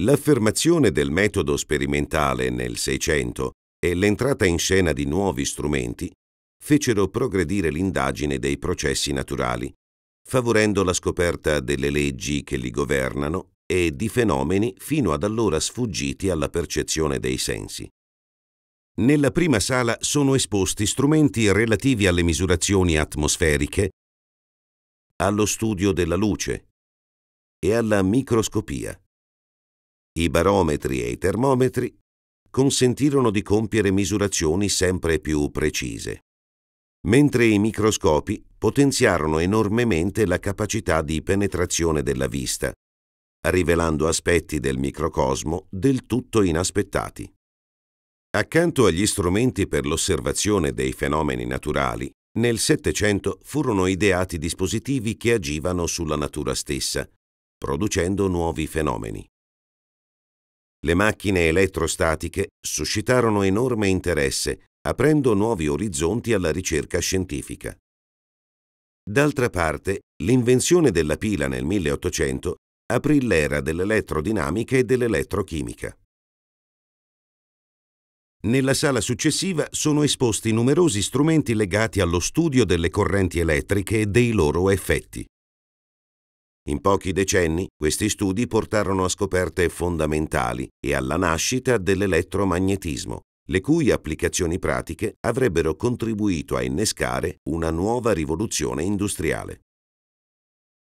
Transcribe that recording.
L'affermazione del metodo sperimentale nel Seicento e l'entrata in scena di nuovi strumenti fecero progredire l'indagine dei processi naturali, favorendo la scoperta delle leggi che li governano e di fenomeni fino ad allora sfuggiti alla percezione dei sensi. Nella prima sala sono esposti strumenti relativi alle misurazioni atmosferiche, allo studio della luce e alla microscopia. I barometri e i termometri consentirono di compiere misurazioni sempre più precise, mentre i microscopi potenziarono enormemente la capacità di penetrazione della vista, rivelando aspetti del microcosmo del tutto inaspettati. Accanto agli strumenti per l'osservazione dei fenomeni naturali, nel Settecento furono ideati dispositivi che agivano sulla natura stessa, producendo nuovi fenomeni. Le macchine elettrostatiche suscitarono enorme interesse, aprendo nuovi orizzonti alla ricerca scientifica. D'altra parte, l'invenzione della pila nel 1800 aprì l'era dell'elettrodinamica e dell'elettrochimica. Nella sala successiva sono esposti numerosi strumenti legati allo studio delle correnti elettriche e dei loro effetti. In pochi decenni questi studi portarono a scoperte fondamentali e alla nascita dell'elettromagnetismo, le cui applicazioni pratiche avrebbero contribuito a innescare una nuova rivoluzione industriale.